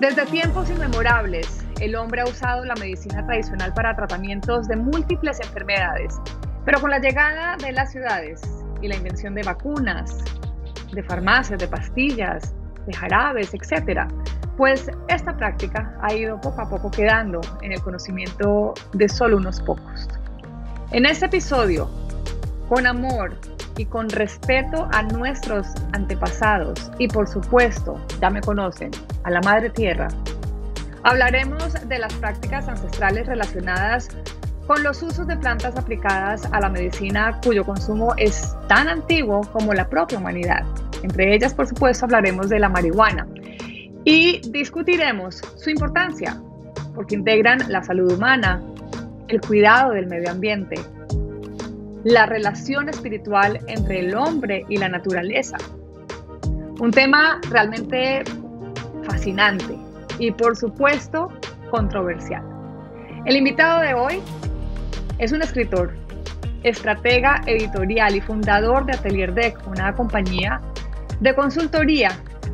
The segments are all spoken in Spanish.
Desde tiempos inmemorables, el hombre ha usado la medicina tradicional para tratamientos de múltiples enfermedades, pero con la llegada de las ciudades y la invención de vacunas, de farmacias, de pastillas, de jarabes, etc., pues esta práctica ha ido poco a poco quedando en el conocimiento de solo unos pocos. En este episodio, con amor, y con respeto a nuestros antepasados y por supuesto, ya me conocen, a la Madre Tierra. Hablaremos de las prácticas ancestrales relacionadas con los usos de plantas aplicadas a la medicina cuyo consumo es tan antiguo como la propia humanidad. Entre ellas, por supuesto, hablaremos de la marihuana y discutiremos su importancia, porque integran la salud humana, el cuidado del medio ambiente, la relación espiritual entre el hombre y la naturaleza. Un tema realmente fascinante y por supuesto controversial. El invitado de hoy es un escritor, estratega editorial y fundador de Atelier Deck, una compañía de consultoría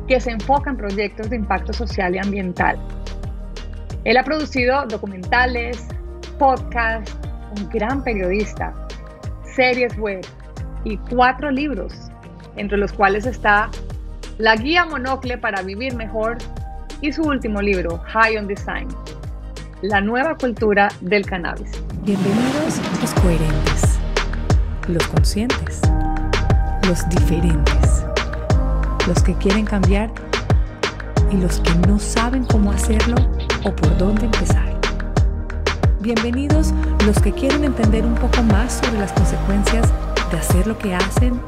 que se enfoca en proyectos de impacto social y ambiental. Él ha producido documentales, podcasts, un gran periodista, series web y cuatro libros, entre los cuales está La Guía Monocle para Vivir Mejor y su último libro, High on Design, La Nueva Cultura del Cannabis. Bienvenidos los coherentes, los conscientes, los diferentes, los que quieren cambiar y los que no saben cómo hacerlo o por dónde empezar. Bienvenidos los que quieren entender un poco más sobre las consecuencias de hacer lo que hacen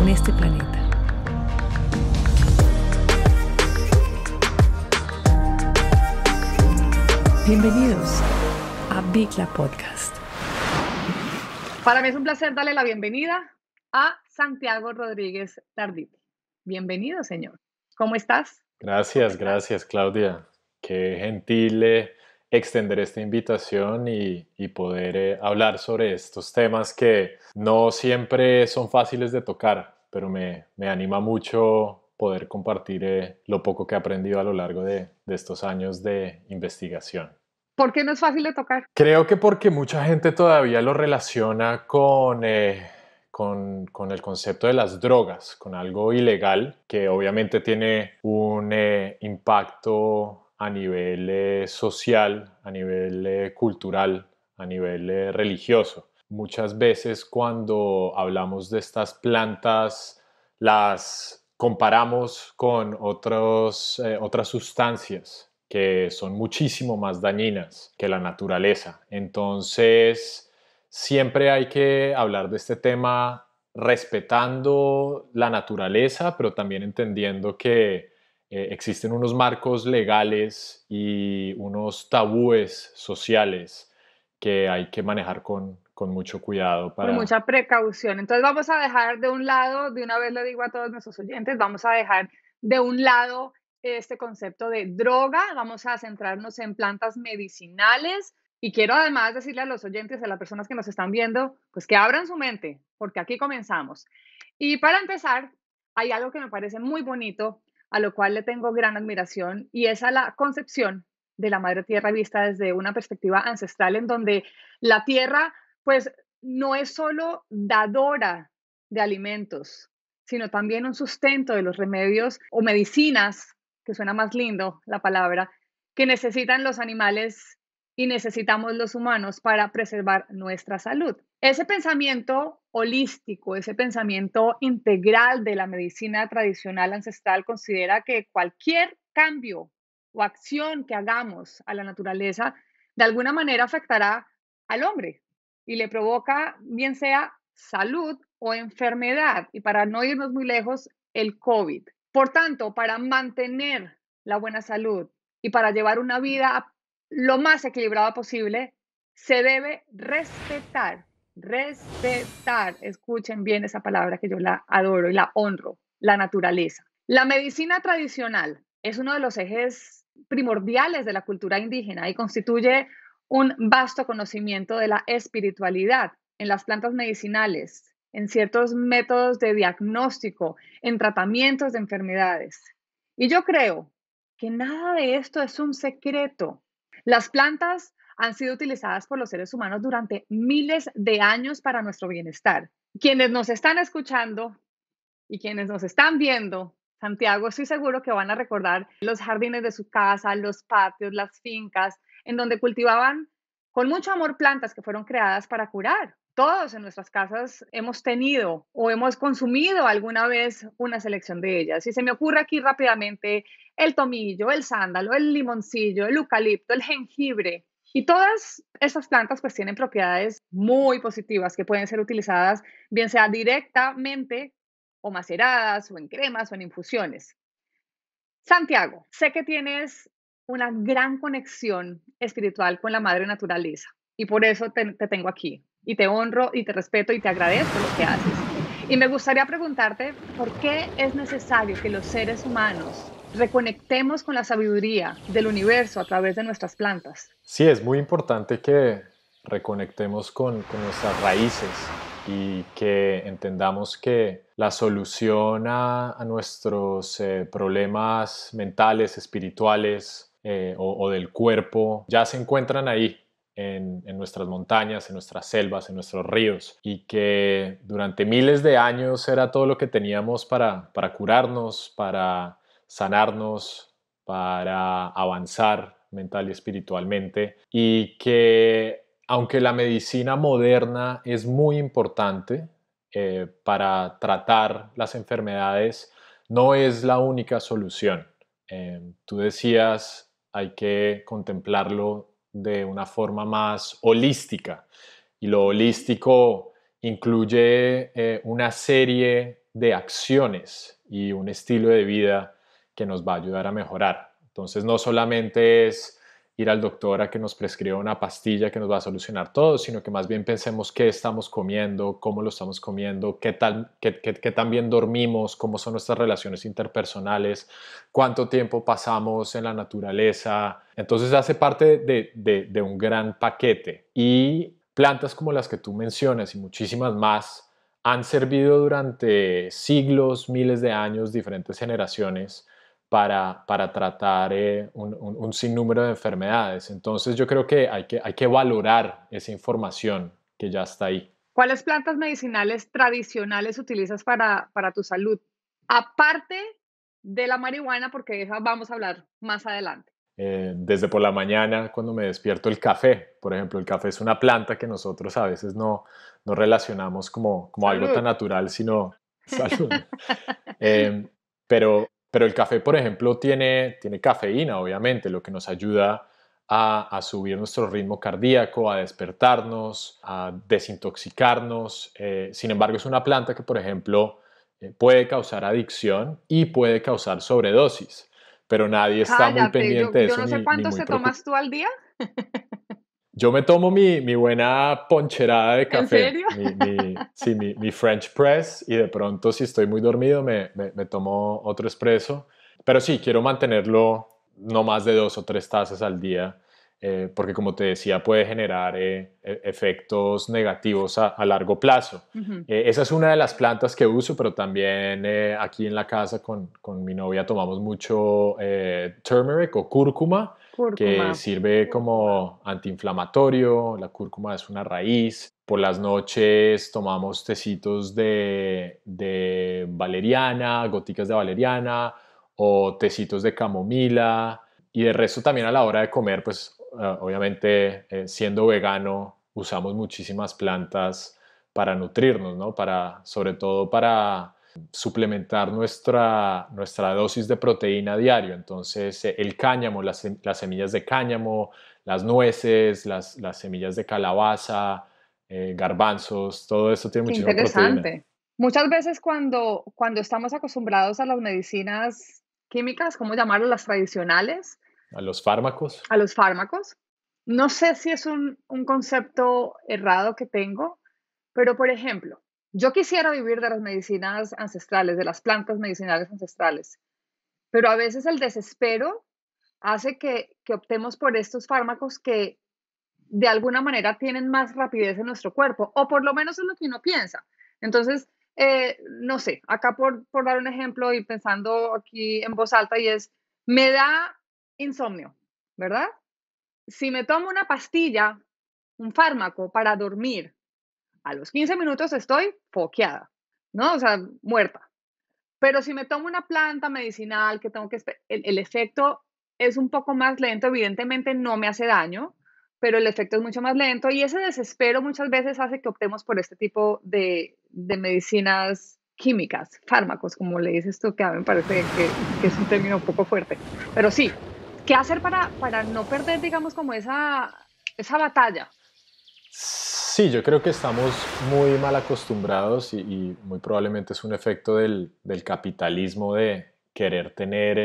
en este planeta. Bienvenidos a Bigla Podcast. Para mí es un placer darle la bienvenida a Santiago Rodríguez Tardío. Bienvenido, señor. ¿Cómo estás? Gracias, gracias, Claudia. Qué gentile extender esta invitación y, poder eh, hablar sobre estos temas que no siempre son fáciles de tocar, pero me, me anima mucho poder compartir eh, lo poco que he aprendido a lo largo de, de, estos años de investigación. ¿Por qué no es fácil de tocar? Creo que porque mucha gente todavía lo relaciona con, eh, con, con, el concepto de las drogas, con algo ilegal que obviamente tiene un eh, impacto a nivel eh, social, a nivel eh, cultural, a nivel eh, religioso. Muchas veces cuando hablamos de estas plantas, las comparamos con otras sustancias que son muchísimo más dañinas que la naturaleza. Entonces, siempre hay que hablar de este tema respetando la naturaleza, pero también entendiendo que eh, existen unos marcos legales y unos tabúes sociales que hay que manejar con, mucho cuidado. Con mucha precaución. Entonces vamos a dejar de un lado, de una vez le digo a todos nuestros oyentes, vamos a dejar de un lado este concepto de droga, vamos a centrarnos en plantas medicinales y quiero además decirle a los oyentes, a las personas que nos están viendo, pues que abran su mente, porque aquí comenzamos. Y para empezar, hay algo que me parece muy bonito a lo cual le tengo gran admiración, y es a la concepción de la madre tierra vista desde una perspectiva ancestral en donde la tierra pues no es solo dadora de alimentos, sino también un sustento de los remedios o medicinas, que suena más lindo la palabra, que necesitan los animales y necesitamos los humanos para preservar nuestra salud. Ese pensamiento holístico, ese pensamiento integral de la medicina tradicional ancestral considera que cualquier cambio o acción que hagamos a la naturaleza de alguna manera afectará al hombre y le provoca bien sea salud o enfermedad y para no irnos muy lejos, el COVID. Por tanto, para mantener la buena salud y para llevar una vida lo más equilibrada posible, se debe respetar respetar. Escuchen bien esa palabra que yo la adoro y la honro, la naturaleza. La medicina tradicional es uno de los ejes primordiales de la cultura indígena y constituye un vasto conocimiento de la espiritualidad en las plantas medicinales, en ciertos métodos de diagnóstico, en tratamientos de enfermedades. Y yo creo que nada de esto es un secreto. Las plantas han sido utilizadas por los seres humanos durante miles de años para nuestro bienestar. Quienes nos están escuchando y quienes nos están viendo, Santiago, estoy seguro que van a recordar los jardines de su casa, los patios, las fincas, en donde cultivaban con mucho amor plantas que fueron creadas para curar. Todos en nuestras casas hemos tenido o hemos consumido alguna vez una selección de ellas. Y se me ocurre aquí rápidamente el tomillo, el sándalo, el limoncillo, el eucalipto, el jengibre, y todas estas plantas pues tienen propiedades muy positivas que pueden ser utilizadas bien sea directamente o maceradas o en cremas o en infusiones. Santiago, sé que tienes una gran conexión espiritual con la madre naturaleza y por eso te, te tengo aquí y te honro y te respeto y te agradezco lo que haces. Y me gustaría preguntarte por qué es necesario que los seres humanos reconectemos con la sabiduría del universo a través de nuestras plantas. Sí, es muy importante que reconectemos con, nuestras raíces y que entendamos que la solución a, nuestros eh, problemas mentales, espirituales eh, o, del cuerpo ya se encuentran ahí, en, nuestras montañas, en nuestras selvas, en nuestros ríos, y que durante miles de años era todo lo que teníamos para, para curarnos, para sanarnos, para avanzar mental y espiritualmente y que aunque la medicina moderna es muy importante eh, para tratar las enfermedades, no es la única solución. Eh, tú decías, hay que contemplarlo de una forma más holística y lo holístico incluye eh, una serie de acciones y un estilo de vida que nos va a ayudar a mejorar. Entonces no solamente es ir al doctor a que nos prescriba una pastilla que nos va a solucionar todo, sino que más bien pensemos qué estamos comiendo, cómo lo estamos comiendo, qué, tal, qué, tan bien dormimos, cómo son nuestras relaciones interpersonales, cuánto tiempo pasamos en la naturaleza. Entonces hace parte de un gran paquete. Y plantas como las que tú mencionas y muchísimas más han servido durante siglos, miles de años, diferentes generaciones para, tratar eh, un, sinnúmero de enfermedades. Entonces yo creo que hay, que hay que valorar esa información que ya está ahí. ¿Cuáles plantas medicinales tradicionales utilizas para, tu salud? Aparte de la marihuana, porque de esa vamos a hablar más adelante. Eh, desde por la mañana, cuando me despierto, el café, por ejemplo, el café es una planta que nosotros a veces no, no relacionamos como, como algo tan natural, sino salud. Em, pero pero el café, por ejemplo, tiene, tiene cafeína, obviamente, lo que nos ayuda a, subir nuestro ritmo cardíaco, a despertarnos, a desintoxicarnos. Eh, sin embargo, es una planta que, por ejemplo, eh, puede causar adicción y puede causar sobredosis, pero nadie está muy pendiente de eso. Yo no sé cuánto se tomas tú al día. Yo me tomo mi, mi, buena poncherada de café. ¿En serio? Mi, sí, mi, French press y de pronto si estoy muy dormido me, me, tomo otro espresso. Pero sí, quiero mantenerlo no más de dos o tres tazas al día eh, porque como te decía puede generar eh, e, efectos negativos a, largo plazo. Eh, esa es una de las plantas que uso, pero también aquí en la casa con, con mi novia tomamos mucho turmeric o cúrcuma que sirve como antiinflamatorio. La cúrcuma es una raíz. Por las noches tomamos tecitos de, de valeriana, goticas de valeriana o tecitos de camomila. Y de resto también a la hora de comer, pues ah, obviamente eh, siendo vegano usamos muchísimas plantas para nutrirnos, ¿no? Para, sobre todo para suplementar nuestra, nuestra dosis de proteína diario. Entonces, eh, el cáñamo, las, semillas de cáñamo, las nueces, las, semillas de calabaza, eh, garbanzos, todo eso tiene muchísima interesante. Muchas veces cuando, cuando estamos acostumbrados a las medicinas químicas, ¿cómo llamarlo? Las tradicionales. A los fármacos. A los fármacos. No sé si es un concepto errado que tengo, pero por ejemplo, yo quisiera vivir de las medicinas ancestrales, de las plantas medicinales ancestrales, pero a veces el desespero hace que, optemos por estos fármacos que de alguna manera tienen más rapidez en nuestro cuerpo, o por lo menos es lo que uno piensa. Entonces, eh, no sé, acá por dar un ejemplo y pensando aquí en voz alta y es, me da insomnio, ¿verdad? Si me tomo una pastilla, un fármaco para dormir, a los 15 minutos estoy foqueada, ¿no? O sea, muerta. Pero si me tomo una planta medicinal que tengo que... El, el efecto es un poco más lento, evidentemente no me hace daño, pero el efecto es mucho más lento y ese desespero muchas veces hace que optemos por este tipo de, medicinas químicas, fármacos, como le dices tú, que a mí me parece que, es un término un poco fuerte. Pero sí, ¿qué hacer para, no perder, digamos, como esa, esa batalla? Sí, yo creo que estamos muy mal acostumbrados y, muy probablemente es un efecto del, capitalismo de querer tener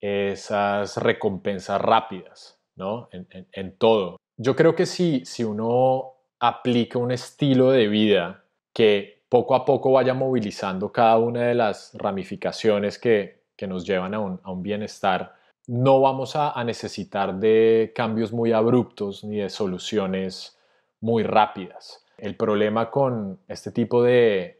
eh, esas recompensas rápidas, ¿no? En, todo. Yo creo que si, si uno aplica un estilo de vida que poco a poco vaya movilizando cada una de las ramificaciones que, nos llevan a un, bienestar, no vamos a, necesitar de cambios muy abruptos ni de soluciones muy rápidas. El problema con este tipo de,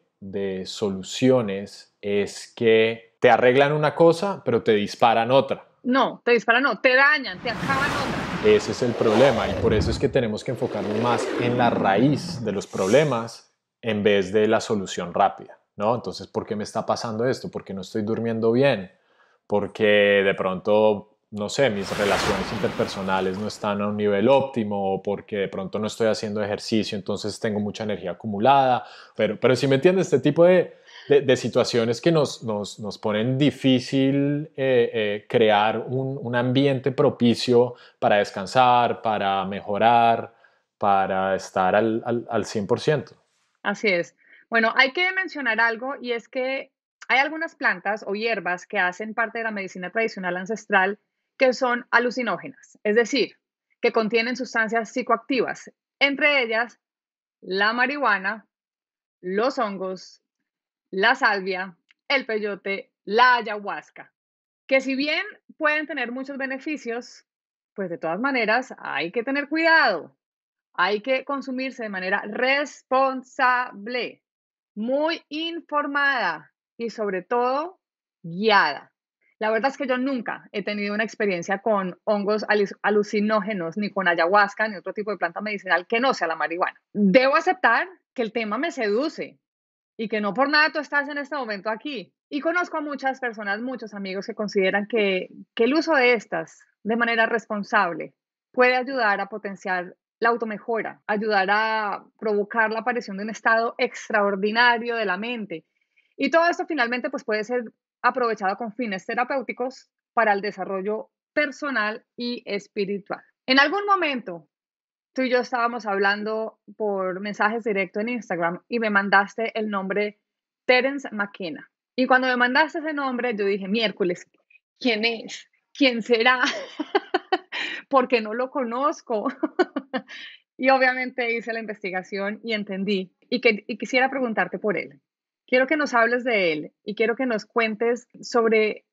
soluciones es que te arreglan una cosa, pero te disparan otra. No, te disparan, no, te dañan, te acaban otra. Ese es el problema y por eso es que tenemos que enfocarnos más en la raíz de los problemas en vez de la solución rápida, ¿no? Entonces, ¿por qué me está pasando esto? ¿Por qué no estoy durmiendo bien? Porque de pronto no sé, mis relaciones interpersonales no están a un nivel óptimo o porque de pronto no estoy haciendo ejercicio, entonces tengo mucha energía acumulada. Pero, pero si me entiendes, este tipo de, situaciones que nos, ponen difícil eh, eh, crear un, ambiente propicio para descansar, para mejorar, para estar al, al, al 100%. Así es. Bueno, hay que mencionar algo y es que hay algunas plantas o hierbas que hacen parte de la medicina tradicional ancestral que son alucinógenas, es decir, que contienen sustancias psicoactivas, entre ellas la marihuana, los hongos, la salvia, el peyote, la ayahuasca, que si bien pueden tener muchos beneficios, pues de todas maneras hay que tener cuidado, hay que consumirse de manera responsable, muy informada y sobre todo guiada. La verdad es que yo nunca he tenido una experiencia con hongos alucinógenos, ni con ayahuasca, ni otro tipo de planta medicinal que no sea la marihuana. Debo aceptar que el tema me seduce y que no por nada tú estás en este momento aquí. Y conozco a muchas personas, muchos amigos que consideran que, el uso de estas de manera responsable puede ayudar a potenciar la automejora, ayudar a provocar la aparición de un estado extraordinario de la mente. Y todo esto finalmente pues puede ser aprovechado con fines terapéuticos para el desarrollo personal y espiritual. En algún momento, tú y yo estábamos hablando por mensajes directos en Instagram y me mandaste el nombre Terence McKenna. Y cuando me mandaste ese nombre, yo dije, miércoles, ¿quién es? ¿Quién será? Porque no lo conozco. y obviamente hice la investigación y entendí y, que, y quisiera preguntarte por él. Quiero que nos hables de él y quiero que nos cuentes sobre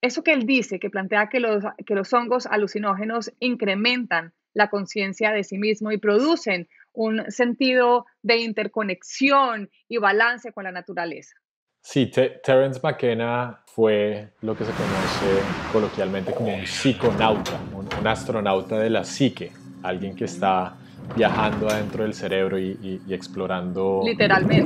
eso que él dice, que plantea que los, que los hongos alucinógenos incrementan la conciencia de sí mismo y producen un sentido de interconexión y balance con la naturaleza. Sí, Terence McKenna fue lo que se conoce coloquialmente como un psiconauta, un astronauta de la psique, alguien que está viajando adentro del cerebro y, explorando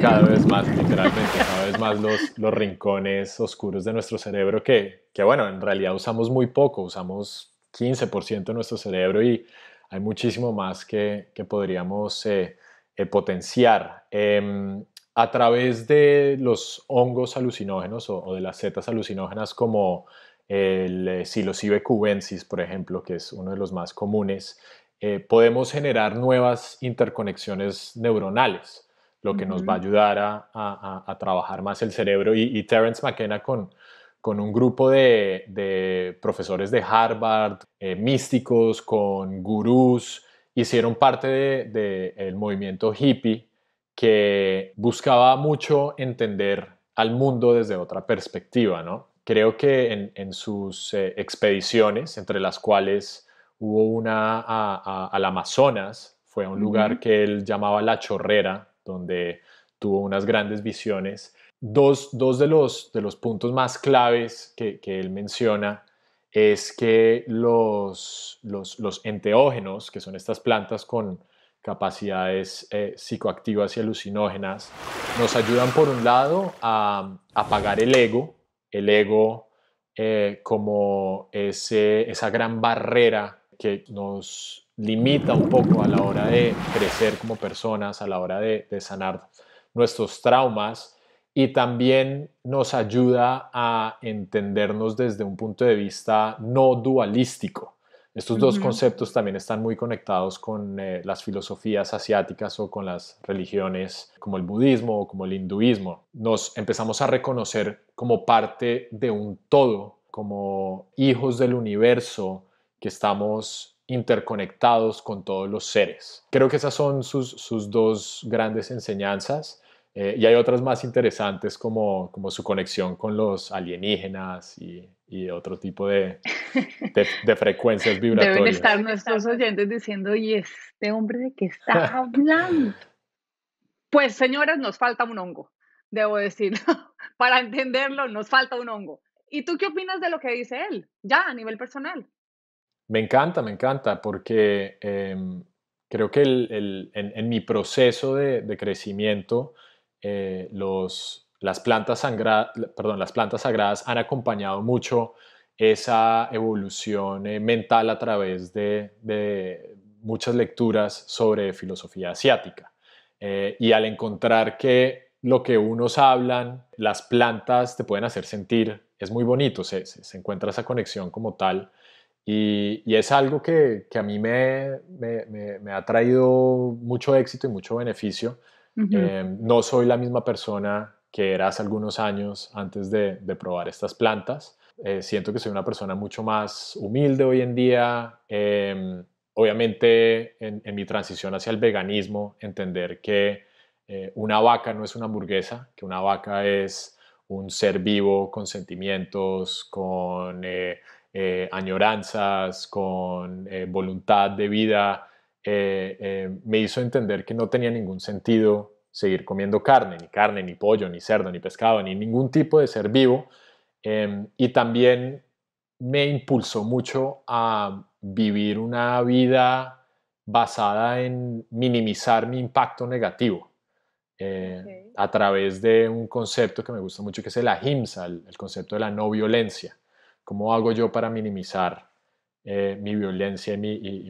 cada vez más, literalmente, cada vez más los, rincones oscuros de nuestro cerebro que, que, bueno, en realidad usamos muy poco, usamos 15% de nuestro cerebro y hay muchísimo más que, podríamos eh, eh, potenciar. Em, a través de los hongos alucinógenos o, de las setas alucinógenas como el eh, psilocibe cubensis, por ejemplo, que es uno de los más comunes, eh, podemos generar nuevas interconexiones neuronales, lo que nos va a ayudar a, trabajar más el cerebro. Y, Terence McKenna con, un grupo de, profesores de Harvard, eh, místicos, con gurús, hicieron parte del movimiento hippie que buscaba mucho entender al mundo desde otra perspectiva, ¿no? Creo que en, sus eh, expediciones, entre las cuales hubo una al Amazonas, fue a un lugar que él llamaba La Chorrera, donde tuvo unas grandes visiones. Dos, de, los, de los puntos más claves que, él menciona es que los, los, enteógenos, que son estas plantas con capacidades eh, psicoactivas y alucinógenas, nos ayudan por un lado a apagar el ego, el ego eh, como esa gran barrera que nos limita un poco a la hora de crecer como personas, a la hora de, sanar nuestros traumas y también nos ayuda a entendernos desde un punto de vista no dualístico. Estos dos conceptos también están muy conectados con eh, las filosofías asiáticas o con las religiones como el budismo o como el hinduismo. Nos empezamos a reconocer como parte de un todo, como hijos del universo, que estamos interconectados con todos los seres. Creo que esas son sus, dos grandes enseñanzas. Eh, y hay otras más interesantes como, como su conexión con los alienígenas y, otro tipo de, frecuencias vibratorias. Deben estar nuestros oyentes diciendo, ¿y este hombre de qué está hablando? pues señoras, nos falta un hongo, debo decir. Para entenderlo, nos falta un hongo. ¿Y tú qué opinas de lo que dice él, ya a nivel personal? Me encanta, me encanta, porque em, creo que en, mi proceso de, crecimiento, eh, las, plantas sagradas han acompañado mucho esa evolución eh, mental a través de, muchas lecturas sobre filosofía asiática. Eh, y al encontrar que lo que unos hablan, las plantas te pueden hacer sentir, es muy bonito, se encuentra esa conexión como tal y, es algo que, a mí me, me, ha traído mucho éxito y mucho beneficio. Eh, no soy la misma persona que eras algunos años antes de, probar estas plantas. Eh, siento que soy una persona mucho más humilde hoy en día. Eh, obviamente en, mi transición hacia el veganismo, entender que una vaca no es una hamburguesa, que una vaca es un ser vivo con sentimientos, con eh, añoranzas, con eh, voluntad de vida, eh, me hizo entender que no tenía ningún sentido seguir comiendo carne, ni carne, ni pollo, ni cerdo, ni pescado, ni ningún tipo de ser vivo. Em, y también me impulsó mucho a vivir una vida basada en minimizar mi impacto negativo. a través de un concepto que me gusta mucho, que es el ahimsa, el concepto de la no violencia. ¿Cómo hago yo para minimizar eh, mi violencia y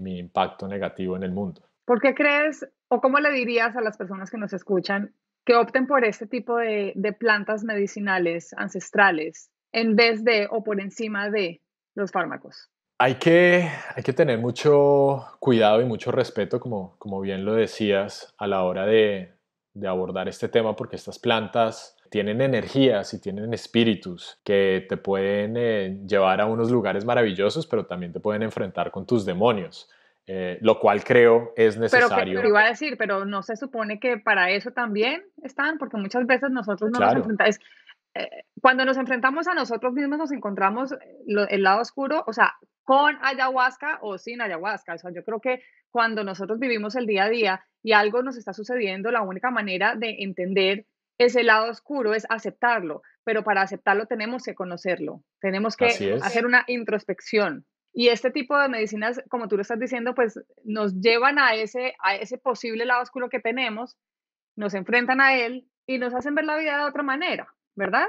mi, impacto negativo en el mundo? ¿Por qué crees o cómo le dirías a las personas que nos escuchan que opten por este tipo de, plantas medicinales ancestrales en vez de o por encima de los fármacos? Hay que, hay que tener mucho cuidado y mucho respeto, como, como bien lo decías, a la hora de, de abordar este tema, porque estas plantas tienen energías y tienen espíritus que te pueden eh, llevar a unos lugares maravillosos, pero también te pueden enfrentar con tus demonios. Eh, lo cual creo es necesario. Pero, iba a decir, pero no se supone que para eso también están, porque muchas veces nosotros no nos enfrentamos. Eh, cuando nos enfrentamos a nosotros mismos, nos encontramos el lado oscuro, o sea, con ayahuasca o sin ayahuasca. yo creo que cuando nosotros vivimos el día a día y algo nos está sucediendo, la única manera de entender ese lado oscuro, es aceptarlo, pero para aceptarlo tenemos que conocerlo, tenemos que hacer una introspección. Y este tipo de medicinas, como tú lo estás diciendo, pues nos llevan a ese, a ese posible lado oscuro que tenemos, nos enfrentan a él y nos hacen ver la vida de otra manera, ¿verdad?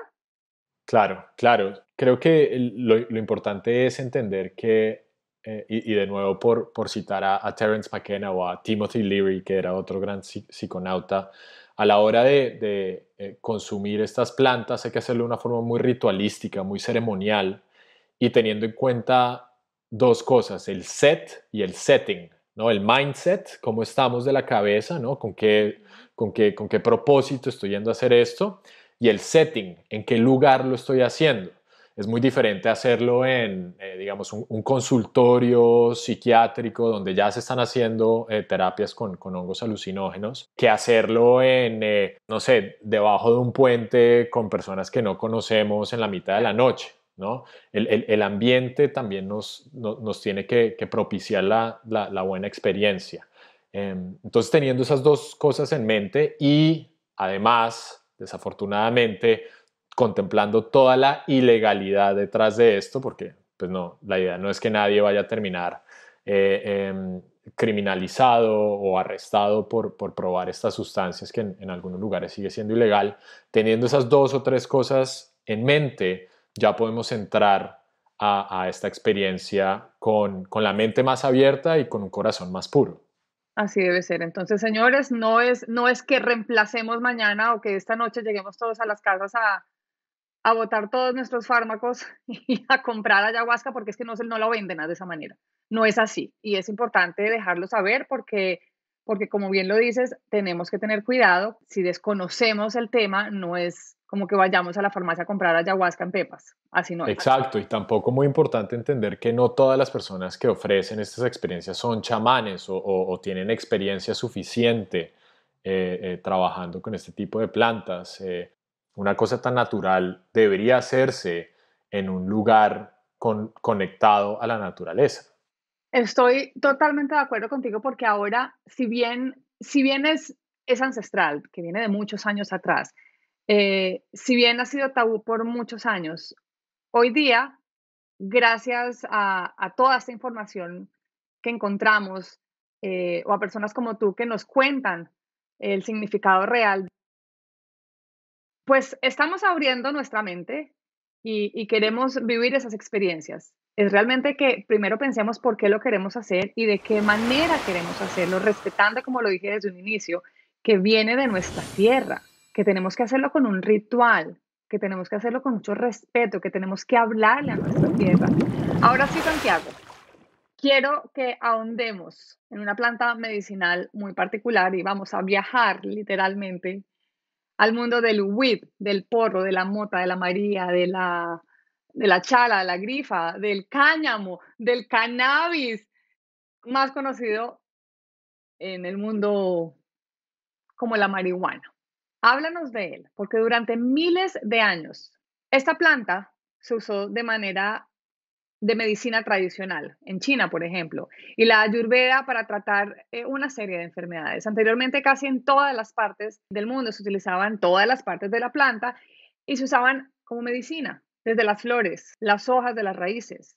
Claro, claro. Creo que lo, importante es entender que, eh, y, de nuevo por, por citar a, a, Terence McKenna o a Timothy Leary, que era otro gran psiconauta, a la hora de, eh, consumir estas plantas hay que hacerlo de una forma muy ritualística, muy ceremonial y teniendo en cuenta dos cosas, el set y el setting, ¿no? El mindset, cómo estamos de la cabeza, ¿no? ¿Con qué, con qué, con qué propósito estoy yendo a hacer esto? Y el setting, en qué lugar lo estoy haciendo. Es muy diferente hacerlo en, eh, digamos, un, consultorio psiquiátrico donde ya se están haciendo eh, terapias con, hongos alucinógenos, que hacerlo en, eh, no sé, debajo de un puente con personas que no conocemos en la mitad de la noche. ¿no? El, ambiente también nos, nos tiene que, propiciar la, la, buena experiencia. Em, entonces, teniendo esas dos cosas en mente y además, desafortunadamente, contemplando toda la ilegalidad detrás de esto, porque pues no, la idea no es que nadie vaya a terminar eh, em, criminalizado o arrestado por, por, probar estas sustancias que en, algunos lugares sigue siendo ilegal. Teniendo esas dos o tres cosas en mente, ya podemos entrar a, esta experiencia con, con la mente más abierta y con un corazón más puro. Así debe ser. Entonces, señores, no es, no es que reemplacemos mañana o que esta noche lleguemos todos a las casas a, a botar todos nuestros fármacos y a comprar ayahuasca porque es que no, no lo venden de esa manera. No es así y es importante dejarlo saber porque, porque como bien lo dices, tenemos que tener cuidado. Si desconocemos el tema, no es como que vayamos a la farmacia a comprar ayahuasca en pepas. Así no. Es. Exacto, y tampoco muy importante entender que no todas las personas que ofrecen estas experiencias son chamanes o, tienen experiencia suficiente eh, eh, trabajando con este tipo de plantas. Eh, una cosa tan natural debería hacerse en un lugar conectado a la naturaleza. Estoy totalmente de acuerdo contigo porque ahora, si bien, si bien es, ancestral, que viene de muchos años atrás, eh, si bien ha sido tabú por muchos años, hoy día, gracias a, toda esta información que encontramos eh, o a personas como tú que nos cuentan el significado real pues estamos abriendo nuestra mente y, queremos vivir esas experiencias. Es realmente que primero pensemos por qué lo queremos hacer y de qué manera queremos hacerlo, respetando, como lo dije desde un inicio, que viene de nuestra tierra, que tenemos que hacerlo con un ritual, que tenemos que hacerlo con mucho respeto, que tenemos que hablarle a nuestra tierra. Ahora sí, Santiago, quiero que ahondemos en una planta medicinal muy particular y vamos a viajar literalmente al mundo del weed, del porro, de la mota, de la maría, de la, de la chala, de la grifa, del cáñamo, del cannabis, más conocido en el mundo como la marihuana. Háblanos de él, porque durante miles de años esta planta se usó de manera de medicina tradicional, en China, por ejemplo, y la ayurveda para tratar eh, una serie de enfermedades. Anteriormente casi en todas las partes del mundo se utilizaban todas las partes de la planta y se usaban como medicina, desde las flores, las hojas de las raíces,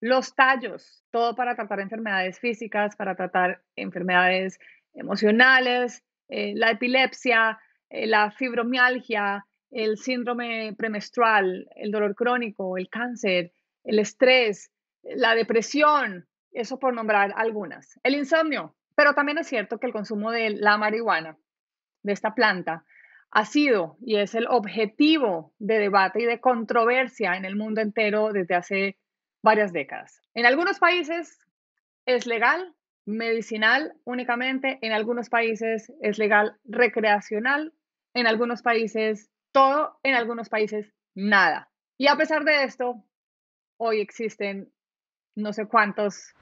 los tallos, todo para tratar enfermedades físicas, para tratar enfermedades emocionales, eh, la epilepsia, eh, la fibromialgia, el síndrome premenstrual, el dolor crónico, el cáncer, el estrés, la depresión, eso por nombrar algunas. El insomnio, pero también es cierto que el consumo de la marihuana, de esta planta, ha sido y es el objetivo de debate y de controversia en el mundo entero desde hace varias décadas. En algunos países es legal, medicinal únicamente, en algunos países es legal, recreacional, en algunos países todo, en algunos países nada. Y a pesar de esto, hoy existen no sé cuántos,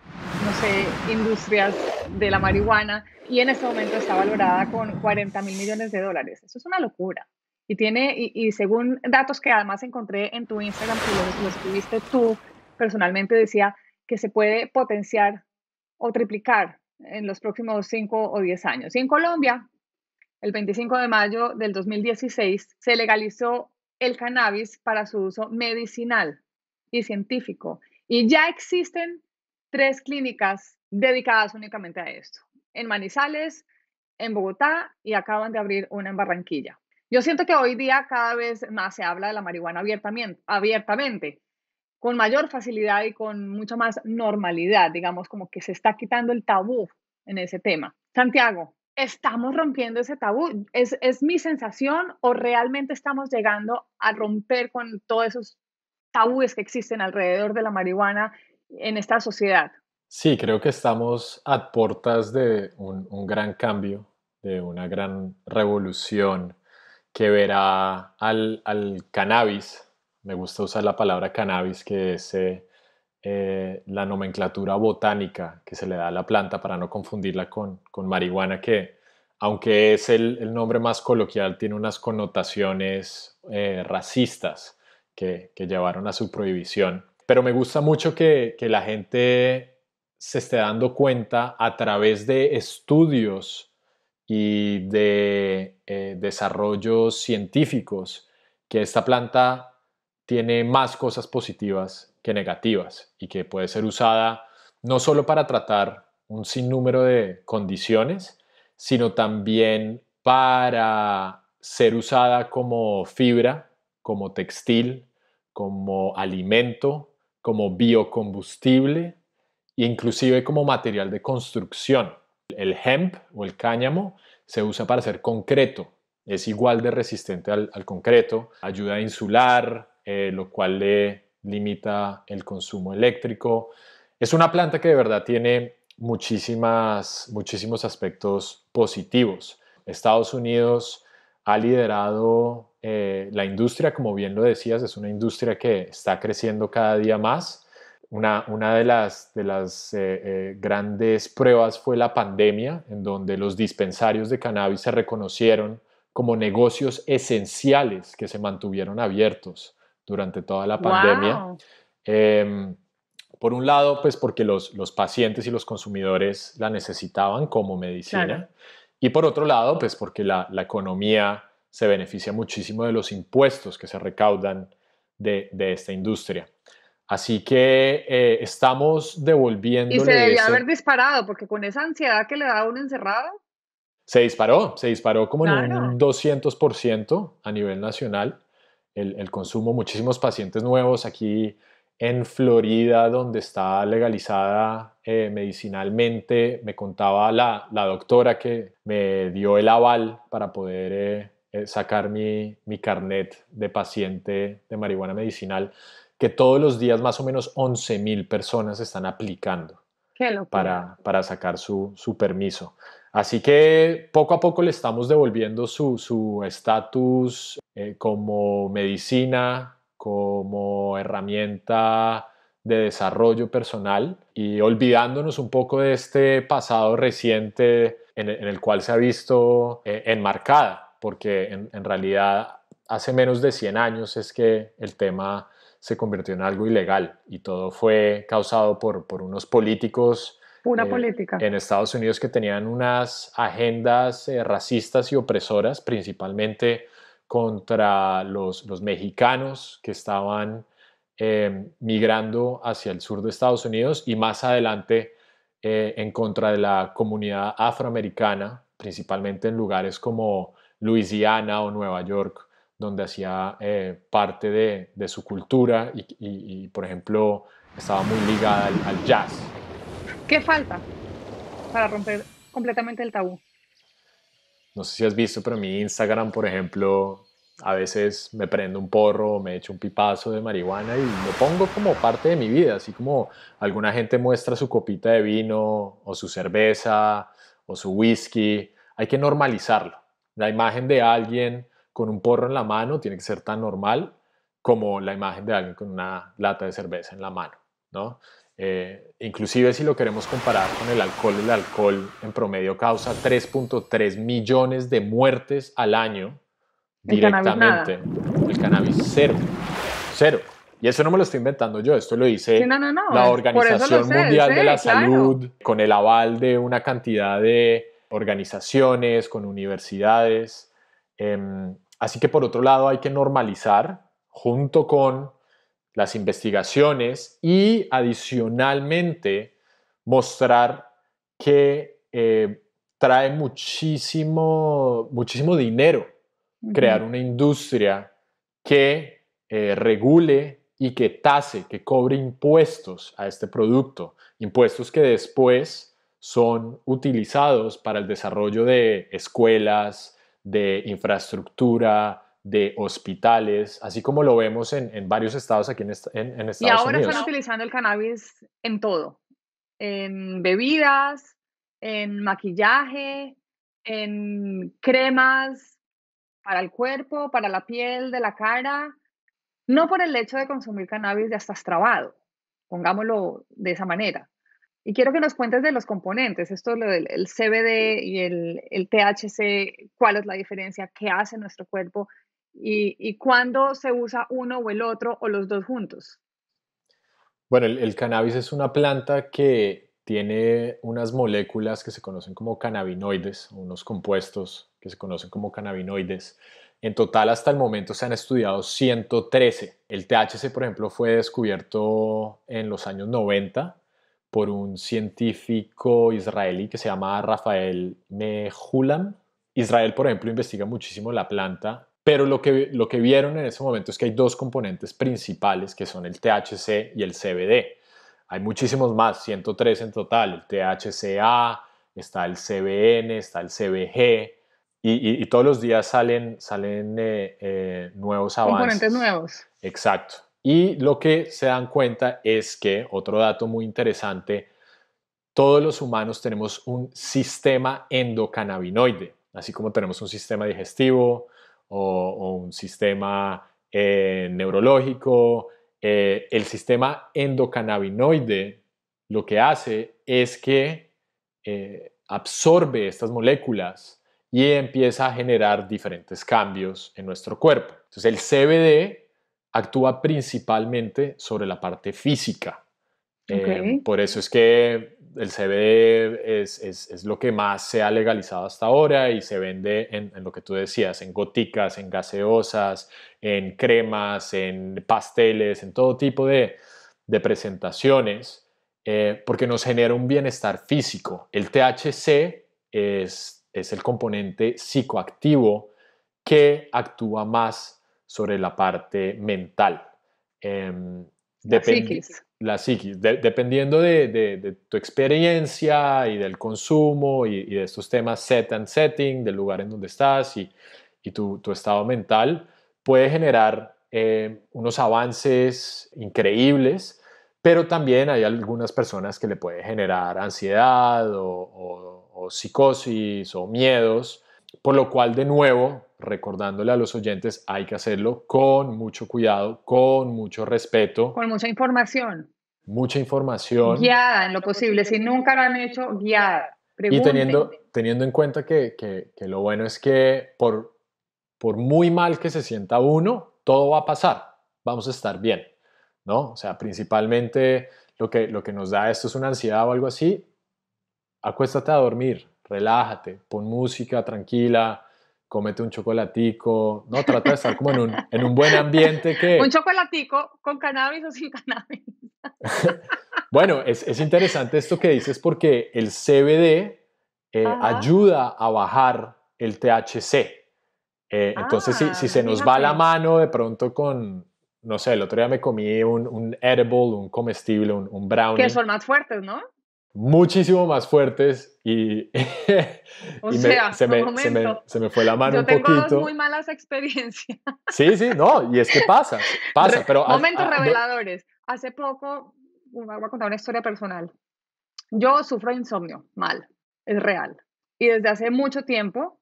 no sé, industrias de la marihuana y en este momento está valorada con 40 mil millones de dólares. Eso es una locura. Y tiene, y, según datos que además encontré en tu Instagram, que los, escribiste tú personalmente, decía que se puede potenciar o triplicar en los próximos 5 o 10 años. Y en Colombia, el 25 de mayo del 2016, se legalizó el cannabis para su uso medicinal y científico. Y ya existen tres clínicas dedicadas únicamente a esto, en Manizales, en Bogotá y acaban de abrir una en Barranquilla. Yo siento que hoy día cada vez más se habla de la marihuana abiertamente, abiertamente con mayor facilidad y con mucha más normalidad, digamos, como que se está quitando el tabú en ese tema. Santiago, ¿estamos rompiendo ese tabú? ¿Es, es mi sensación o realmente estamos llegando a romper con todos esos tabúes que existen alrededor de la marihuana en esta sociedad. Sí, creo que estamos a puertas de un, gran cambio, de una gran revolución que verá al, al, cannabis, me gusta usar la palabra cannabis, que es eh, eh, la nomenclatura botánica que se le da a la planta para no confundirla con, con marihuana, que aunque es el, nombre más coloquial, tiene unas connotaciones eh, racistas que, llevaron a su prohibición. Pero me gusta mucho que, la gente se esté dando cuenta a través de estudios y de eh, desarrollos científicos que esta planta tiene más cosas positivas que negativas y que puede ser usada no solo para tratar un sinnúmero de condiciones, sino también para ser usada como fibra como textil, como alimento, como biocombustible e inclusive como material de construcción. El hemp o el cáñamo se usa para hacer concreto, es igual de resistente al, concreto, ayuda a insular, eh, lo cual le limita el consumo eléctrico. Es una planta que de verdad tiene muchísimas, muchísimos aspectos positivos. Estados Unidos ha liderado eh, la industria, como bien lo decías, es una industria que está creciendo cada día más. Una, una de las, de las eh, eh, grandes pruebas fue la pandemia, en donde los dispensarios de cannabis se reconocieron como negocios esenciales que se mantuvieron abiertos durante toda la pandemia. Em, por un lado, pues porque los, los, pacientes y los consumidores la necesitaban como medicina. Y por otro lado, pues porque la, la economía se beneficia muchísimo de los impuestos que se recaudan de, esta industria. Así que eh, estamos devolviendo. Y se debía haber disparado, porque con esa ansiedad que le da a una encerrada. Se disparó, se disparó como en un 200% a nivel nacional el, el consumo. Muchísimos pacientes nuevos aquí en Florida, donde está legalizada eh, medicinalmente. Me contaba la, doctora que me dio el aval para poder eh, eh, sacar mi, carnet de paciente de marihuana medicinal, que todos los días más o menos 11.000 personas están aplicando para, para sacar su, permiso. Así que poco a poco le estamos devolviendo su estatus eh, como medicina, como herramienta de desarrollo personal y olvidándonos un poco de este pasado reciente en, el cual se ha visto eh, enmarcada porque en, realidad hace menos de 100 años es que el tema se convirtió en algo ilegal y todo fue causado por, por unos políticos Pura eh, política. en Estados Unidos que tenían unas agendas eh, racistas y opresoras, principalmente contra los, los mexicanos que estaban eh, migrando hacia el sur de Estados Unidos y más adelante en contra de la comunidad afroamericana, principalmente en lugares como Luisiana o Nueva York, donde hacía eh, parte de, su cultura y, por ejemplo, estaba muy ligada al, jazz. ¿Qué falta para romper completamente el tabú? No sé si has visto, pero mi Instagram, por ejemplo, a veces me prendo un porro me echo un pipazo de marihuana y lo pongo como parte de mi vida, así como alguna gente muestra su copita de vino o su cerveza o su whisky, hay que normalizarlo. La imagen de alguien con un porro en la mano tiene que ser tan normal como la imagen de alguien con una lata de cerveza en la mano, ¿no? Eh, inclusive si lo queremos comparar con el alcohol, el alcohol en promedio causa 3.3 millones de muertes al año directamente. el cannabis cero, cero. Y eso no me lo estoy inventando yo, esto lo dice la Organización Mundial de la Salud con el aval de una cantidad de organizaciones, con universidades. Em, así que por otro lado hay que normalizar junto con las investigaciones y adicionalmente mostrar que eh, trae muchísimo, muchísimo dinero crear una industria que eh, regule y que tase, que cobre impuestos a este producto, impuestos que después son utilizados para el desarrollo de escuelas, de infraestructura, de hospitales, así como lo vemos en, varios estados aquí en, Estados Unidos. Y ahora están utilizando el cannabis en todo, en bebidas, en maquillaje, en cremas para el cuerpo, para la piel, de la cara, no por el hecho de consumir cannabis de hasta estrabado, pongámoslo de esa manera, y quiero que nos cuentes de los componentes, esto lo del CBD y el, THC, cuál es la diferencia, qué hace nuestro cuerpo y, cuándo se usa uno o el otro o los dos juntos. Bueno, el, el cannabis es una planta que tiene unas moléculas que se conocen como cannabinoides, unos compuestos que se conocen como cannabinoides. En total hasta el momento se han estudiado 113. El THC, por ejemplo, fue descubierto en los años 90 por un científico israelí que se llama Rafael Mehulam. Israel, por ejemplo, investiga muchísimo la planta, pero lo que, lo que vieron en ese momento es que hay dos componentes principales que son el THC y el CBD. Hay muchísimos más, 103 en total, el THCA, está el CBN, está el CBG, y, todos los días salen, salen eh, eh, nuevos avances. Componentes nuevos. Exacto. Y lo que se dan cuenta es que, otro dato muy interesante, todos los humanos tenemos un sistema endocannabinoide, así como tenemos un sistema digestivo o, un sistema eh, neurológico. Eh, el sistema endocannabinoide lo que hace es que eh, absorbe estas moléculas y empieza a generar diferentes cambios en nuestro cuerpo. Entonces el CBD actúa principalmente sobre la parte física. Eh, por eso es que el CBD es, lo que más se ha legalizado hasta ahora y se vende en, lo que tú decías, en goticas, en gaseosas, en cremas, en pasteles, en todo tipo de, presentaciones, eh, porque nos genera un bienestar físico. El THC es, es el componente psicoactivo que actúa más sobre la parte mental. Em, la psiquis. dependiendo de, tu experiencia y del consumo y, de estos temas set and setting, del lugar en donde estás y, tu, estado mental, puede generar eh, unos avances increíbles, pero también hay algunas personas que le puede generar ansiedad o psicosis o miedos por lo cual, de nuevo, recordándole a los oyentes, hay que hacerlo con mucho cuidado, con mucho respeto. Con mucha información. Mucha información. Guiada en lo posible, si nunca lo han hecho, guiada. Y teniendo, teniendo en cuenta que, lo bueno es que por, por muy mal que se sienta uno, todo va a pasar, vamos a estar bien, ¿no? O sea, principalmente lo que, lo que nos da esto es una ansiedad o algo así, acuéstate a dormir, relájate, pon música tranquila, cómete un chocolatico, no, trata de estar como en un, buen ambiente que... Un chocolatico con cannabis o sin cannabis. bueno, es, interesante esto que dices porque el CBD eh, ayuda a bajar el THC. Eh, entonces, si, ah, si se nos va la mano de pronto con, no sé, el otro día me comí un, un edible, un comestible, un, un brownie. Que son más fuertes, ¿no? muchísimo más fuertes y, se, me, fue la mano un poquito. muy malas experiencias. Sí, sí, no, y es que pasa, pasa, pero... Momentos reveladores. Hace poco, voy a contar una historia personal. Yo sufro insomnio, mal, es real. Y desde hace mucho tiempo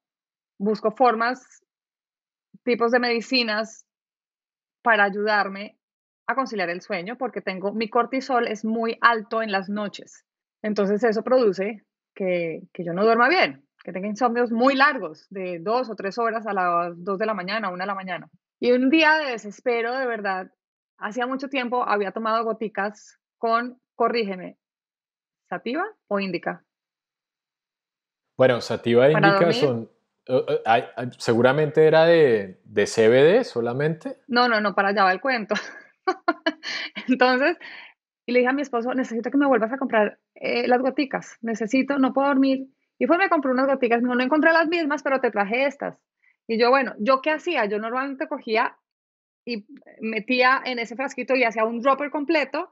busco formas, tipos de medicinas para ayudarme a conciliar el sueño porque tengo mi cortisol es muy alto en las noches entonces eso produce que, yo no duerma bien, que tenga insomnios muy largos, de dos o tres horas a las dos de la mañana, una de la mañana. Y un día de desespero, de verdad, hacía mucho tiempo había tomado goticas con, corrígeme, sativa o indica. Bueno, sativa e indica son, eh, eh, seguramente era de, de, CBD solamente. No, no, no, para allá va el cuento. Entonces, y le dije a mi esposo, necesito que me vuelvas a comprar eh, las goticas, necesito, no puedo dormir. Y fue, me compró unas goticas, no, no encontré las mismas, pero te traje estas. Y yo, bueno, ¿yo qué hacía? Yo normalmente cogía y metía en ese frasquito y hacía un dropper completo,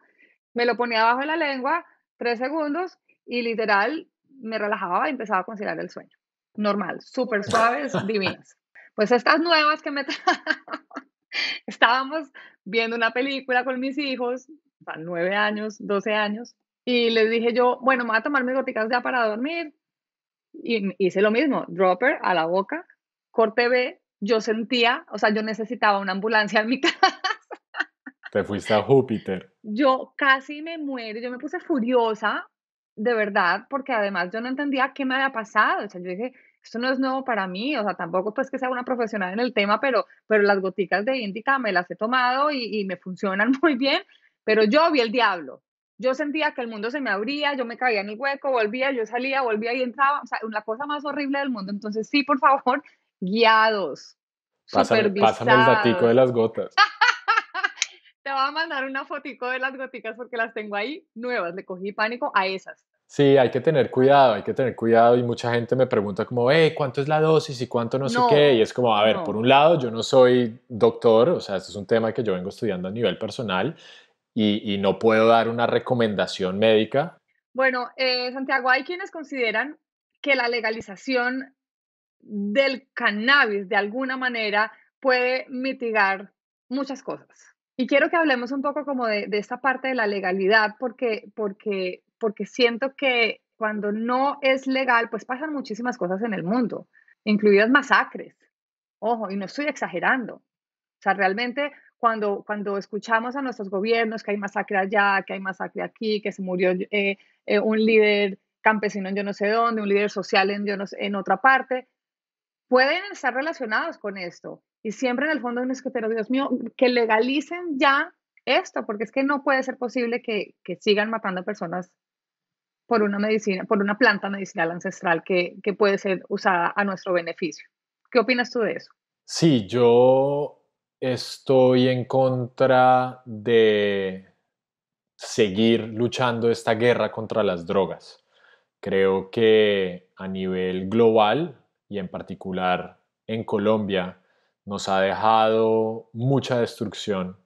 me lo ponía abajo de la lengua, tres segundos, y literal me relajaba y empezaba a conciliar el sueño. Normal, súper suaves, divinas. Pues estas nuevas que me estábamos viendo una película con mis hijos, o 9 años, 12 años, y les dije yo, bueno, me voy a tomar mis goticas ya para dormir. Y hice lo mismo, dropper a la boca, corte B, yo sentía, o sea, yo necesitaba una ambulancia en mi casa. Te fuiste a Júpiter. Yo casi me muero, yo me puse furiosa, de verdad, porque además yo no entendía qué me había pasado. O sea, yo dije, esto no es nuevo para mí, o sea, tampoco pues que sea una profesional en el tema, pero, pero las goticas de Indica me las he tomado y me funcionan muy bien pero yo vi el diablo. Yo sentía que el mundo se me abría, yo me caía en el hueco, volvía, yo salía, volvía y entraba. O sea, la cosa más horrible del mundo. Entonces, sí, por favor, guiados. Pásame, pásame el datico de las gotas. Te voy a mandar una fotico de las goticas porque las tengo ahí nuevas. Le cogí pánico a esas. Sí, hay que tener cuidado, hay que tener cuidado y mucha gente me pregunta como, ¿cuánto es la dosis y cuánto no, sé qué? Y es como, a ver, por un lado, yo no soy doctor, o sea, esto es un tema que yo vengo estudiando a nivel personal y, no puedo dar una recomendación médica? Bueno, eh, Santiago, hay quienes consideran que la legalización del cannabis de alguna manera puede mitigar muchas cosas. Y quiero que hablemos un poco como de, de esta parte de la legalidad, porque, porque, porque siento que cuando no es legal, pues pasan muchísimas cosas en el mundo, incluidas masacres. Ojo, y no estoy exagerando. O sea, realmente cuando, cuando escuchamos a nuestros gobiernos que hay masacre allá, que hay masacre aquí, que se murió eh, eh, un líder campesino en yo no sé dónde, un líder social en, no en otra parte, pueden estar relacionados con esto. Y siempre en el fondo uno es que, pero Dios mío, que legalicen ya esto, porque es que no puede ser posible que, que sigan matando personas por una medicina, por una planta medicinal ancestral que, que puede ser usada a nuestro beneficio. ¿Qué opinas tú de eso? Sí, yo estoy en contra de seguir luchando esta guerra contra las drogas. Creo que a nivel global y en particular en Colombia nos ha dejado mucha destrucción,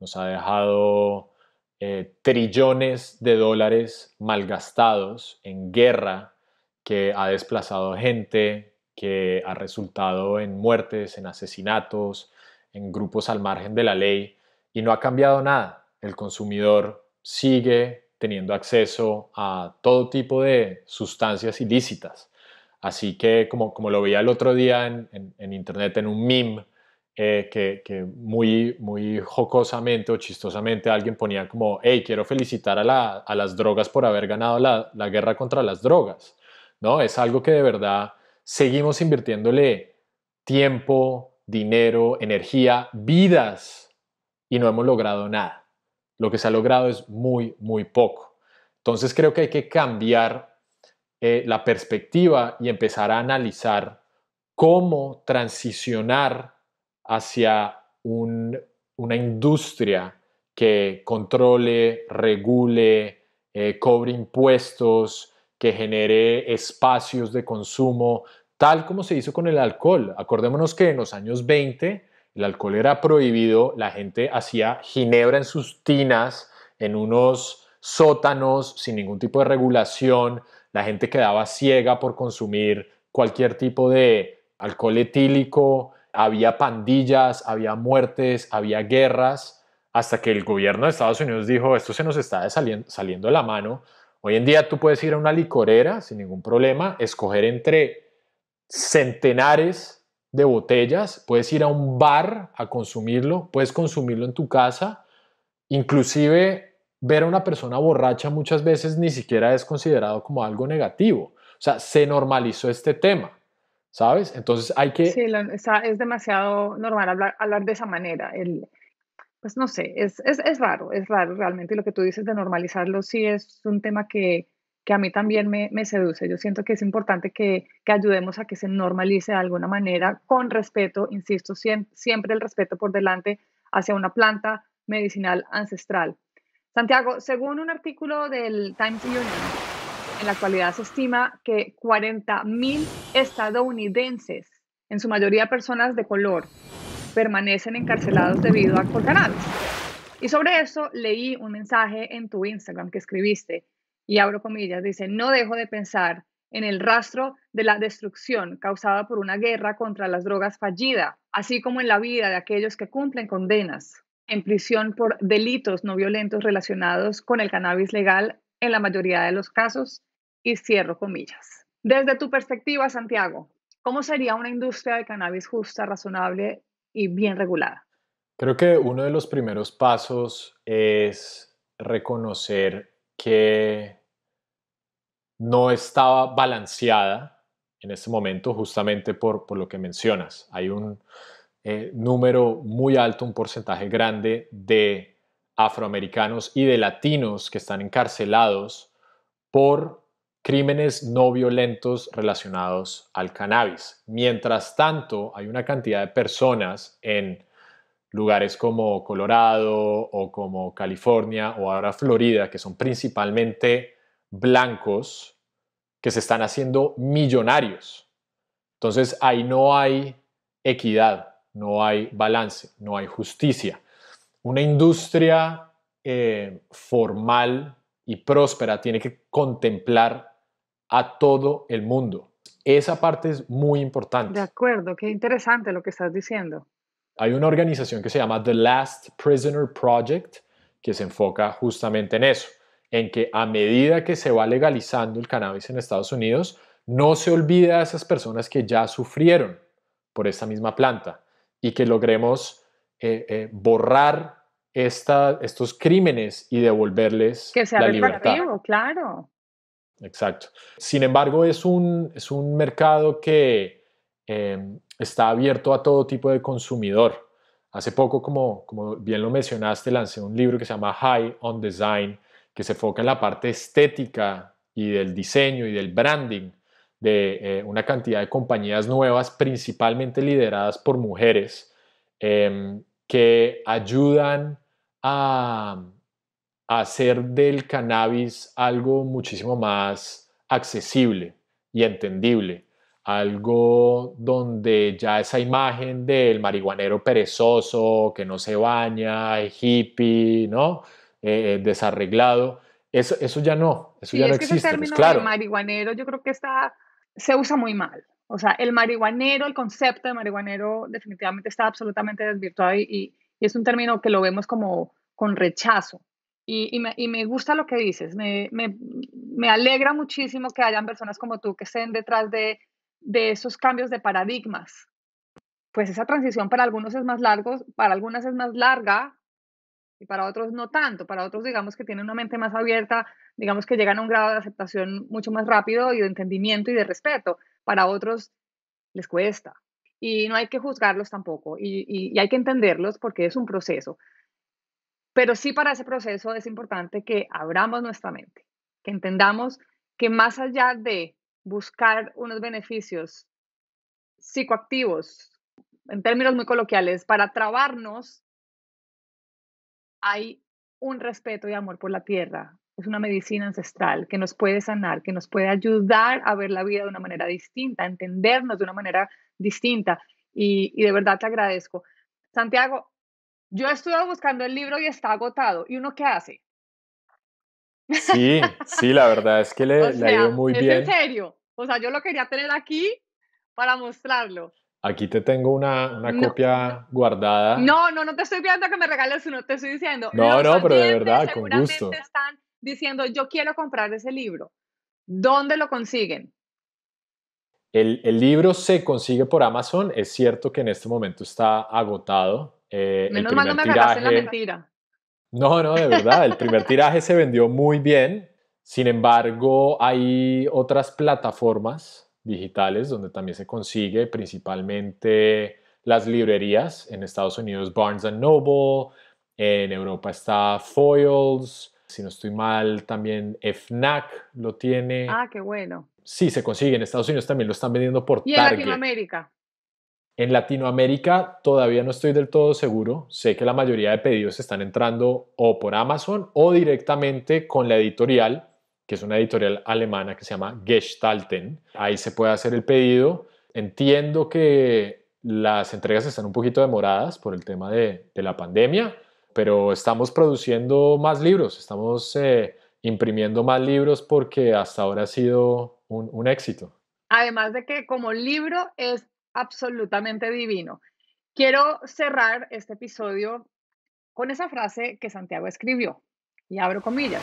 nos ha dejado eh, trillones de dólares malgastados en guerra que ha desplazado gente, que ha resultado en muertes, en asesinatos, en grupos al margen de la ley y no ha cambiado nada. El consumidor sigue teniendo acceso a todo tipo de sustancias ilícitas. Así que, como, como lo veía el otro día en, internet, en un meme, eh, que, que, muy, muy jocosamente o chistosamente alguien ponía como, hey, quiero felicitar a, la, a las drogas por haber ganado la, la, guerra contra las drogas, ¿no? Es algo que de verdad seguimos invirtiéndole tiempo, dinero, energía, vidas, y no hemos logrado nada. Lo que se ha logrado es muy, muy poco. Entonces creo que hay que cambiar eh, la perspectiva y empezar a analizar cómo transicionar hacia una industria que controle, regule, eh, cobre impuestos, que genere espacios de consumo tal como se hizo con el alcohol. Acordémonos que en los años 20 el alcohol era prohibido, la gente hacía ginebra en sus tinas, en unos sótanos, sin ningún tipo de regulación, la gente quedaba ciega por consumir cualquier tipo de alcohol etílico, había pandillas, había muertes, había guerras, hasta que el gobierno de Estados Unidos dijo, esto se nos está saliendo, de la mano. Hoy en día tú puedes ir a una licorera sin ningún problema, escoger entre centenares de botellas, puedes ir a un bar a consumirlo, puedes consumirlo en tu casa, inclusive ver a una persona borracha muchas veces ni siquiera es considerado como algo negativo. O sea, se normalizó este tema, ¿sabes? Entonces hay que... Sí, es demasiado normal hablar, hablar de esa manera. pues no sé, es, es, es, raro, es raro realmente. Lo que tú dices de normalizarlo sí es un tema que, que a mí también me, seduce. Yo siento que es importante que, ayudemos a que se normalice de alguna manera, con respeto, insisto, siempre, el respeto por delante hacia una planta medicinal ancestral. Santiago, según un artículo del Times Union, en la actualidad se estima que 40.000 estadounidenses, en su mayoría personas de color, permanecen encarcelados debido a Y sobre eso leí un mensaje en tu Instagram que escribiste y abro comillas, dice, no dejo de pensar en el rastro de la destrucción causada por una guerra contra las drogas fallida, así como en la vida de aquellos que cumplen condenas en prisión por delitos no violentos relacionados con el cannabis legal en la mayoría de los casos, y cierro comillas. Desde tu perspectiva, Santiago, ¿cómo sería una industria de cannabis justa, razonable y bien regulada? Creo que uno de los primeros pasos es reconocer que no estaba balanceada en este momento justamente por, por lo que mencionas. Hay un eh, número muy alto, un porcentaje grande de afroamericanos y de latinos que están encarcelados por crímenes no violentos relacionados al cannabis. Mientras tanto, hay una cantidad de personas en lugares como Colorado o como California o ahora Florida, que son principalmente blancos, que se están haciendo millonarios. Entonces ahí no hay equidad, no hay balance, no hay justicia. Una industria eh, formal y próspera tiene que contemplar a todo el mundo. Esa parte es muy importante. De acuerdo, qué interesante lo que estás diciendo. Hay una organización que se llama The Last Prisoner Project que se enfoca justamente en eso, en que a medida que se va legalizando el cannabis en Estados Unidos, no se olvida a esas personas que ya sufrieron por esta misma planta y que logremos eh, eh, borrar estos crímenes y devolverles que sea la Claro. Exacto. Sin embargo, es un, es un mercado que Em, está abierto a todo tipo de consumidor. Hace poco, como, bien lo mencionaste, lancé un libro que se llama High on Design, que se enfoca en la parte estética y del diseño y del branding de eh, una cantidad de compañías nuevas, principalmente lideradas por mujeres, em, que ayudan a, hacer del cannabis algo muchísimo más accesible y entendible algo donde ya esa imagen del marihuanero perezoso, que no se baña, hippie, ¿no? Eh, eh, desarreglado, eso, ya no, eso ya no existe. Ese pues término claro. de marihuanero yo creo que está, se usa muy mal. O sea, el marihuanero, el concepto de marihuanero definitivamente está absolutamente desvirtuado y, y, es un término que lo vemos como con rechazo. Y, me, gusta lo que dices. Me, me, alegra muchísimo que hayan personas como tú que estén detrás de de esos cambios de paradigmas. Pues esa transición para algunos es más largo, para algunas es más larga y para otros no tanto. Para otros, digamos que tienen una mente más abierta, digamos que llegan a un grado de aceptación mucho más rápido y de entendimiento y de respeto. Para otros les cuesta. Y no hay que juzgarlos tampoco y hay que entenderlos porque es un proceso. Pero sí para ese proceso es importante que abramos nuestra mente, que entendamos que más allá de buscar unos beneficios psicoactivos, en términos muy coloquiales, para trabarnos, hay un respeto y amor por la tierra. Es una medicina ancestral que nos puede sanar, que nos puede ayudar a ver la vida de una manera distinta, a entendernos de una manera distinta. Y, y de verdad te agradezco. Santiago, yo estuve buscando el libro y está agotado. ¿Y uno qué hace? Sí, sí, la verdad es que le, ha ido muy bien. En serio, o sea, yo lo quería tener aquí para mostrarlo. Aquí te tengo una, copia guardada. No, no, no te estoy pidiendo que me regales uno, te estoy diciendo. No, no, pero de verdad, con gusto. están diciendo, yo quiero comprar ese libro. ¿Dónde lo consiguen? El, libro se consigue por Amazon. Es cierto que en este momento está agotado. Eh, Menos mal no me tiraje, la mentira. No, no, de verdad, el primer tiraje se vendió muy bien. Sin embargo, hay otras plataformas digitales donde también se consigue, principalmente las librerías. En Estados Unidos, Barnes Noble, en Europa está Foils, si no estoy mal, también FNAC lo tiene. Ah, qué bueno. Sí, se consigue. En Estados Unidos también lo están vendiendo por Target. ¿Y en Latinoamérica? En Latinoamérica todavía no estoy del todo seguro. Sé que la mayoría de pedidos están entrando o por Amazon o directamente con la editorial, que es una editorial alemana que se llama Gestalten. Ahí se puede hacer el pedido. Entiendo que las entregas están un poquito demoradas por el tema de, la pandemia, pero estamos produciendo más libros, estamos eh, imprimiendo más libros porque hasta ahora ha sido un, un éxito. Además de que como libro es absolutamente divino. Quiero cerrar este episodio con esa frase que Santiago escribió, y abro comillas.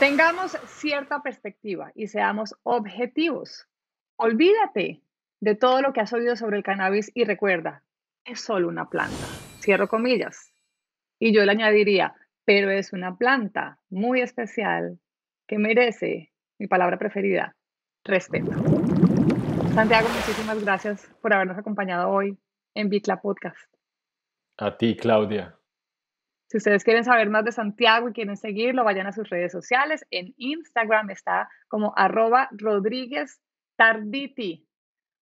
Tengamos cierta perspectiva y seamos objetivos. Olvídate de todo lo que has oído sobre el cannabis y recuerda, es solo una planta. Cierro comillas. Y yo le añadiría, pero es una planta muy especial que merece mi palabra preferida, respeto. Santiago, muchísimas gracias por habernos acompañado hoy en Bitla Podcast. A ti, Claudia. Si ustedes quieren saber más de Santiago y quieren seguirlo, vayan a sus redes sociales. En Instagram está como arroba Rodríguez Tarditi.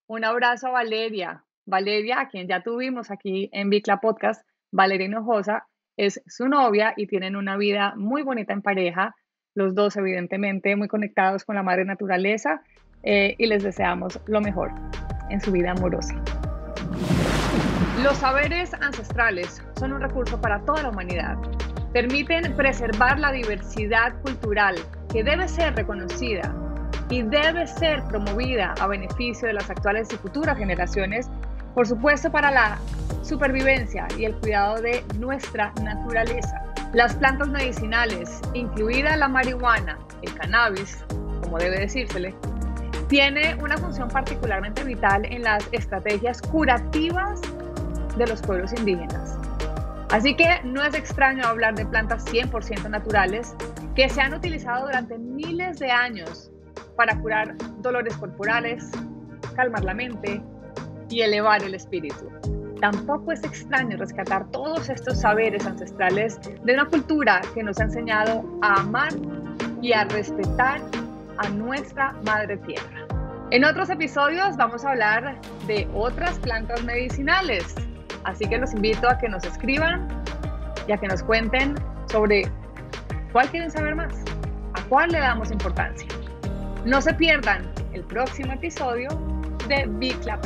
Un abrazo a Valeria. Valeria, a quien ya tuvimos aquí en Bicla Podcast, Valeria Hinojosa, es su novia y tienen una vida muy bonita en pareja, los dos evidentemente muy conectados con la madre naturaleza eh, y les deseamos lo mejor en su vida amorosa. Los saberes ancestrales son un recurso para toda la humanidad. Permiten preservar la diversidad cultural que debe ser reconocida y debe ser promovida a beneficio de las actuales y futuras generaciones, por supuesto para la supervivencia y el cuidado de nuestra naturaleza. Las plantas medicinales, incluida la marihuana, el cannabis, como debe decírsele, tiene una función particularmente vital en las estrategias curativas de los pueblos indígenas. Así que no es extraño hablar de plantas 100% naturales que se han utilizado durante miles de años para curar dolores corporales, calmar la mente y elevar el espíritu. Tampoco es extraño rescatar todos estos saberes ancestrales de una cultura que nos ha enseñado a amar y a respetar nuestra madre tierra. En otros episodios vamos a hablar de otras plantas medicinales, así que los invito a que nos escriban y a que nos cuenten sobre cuál quieren saber más, a cuál le damos importancia. No se pierdan el próximo episodio de Bicla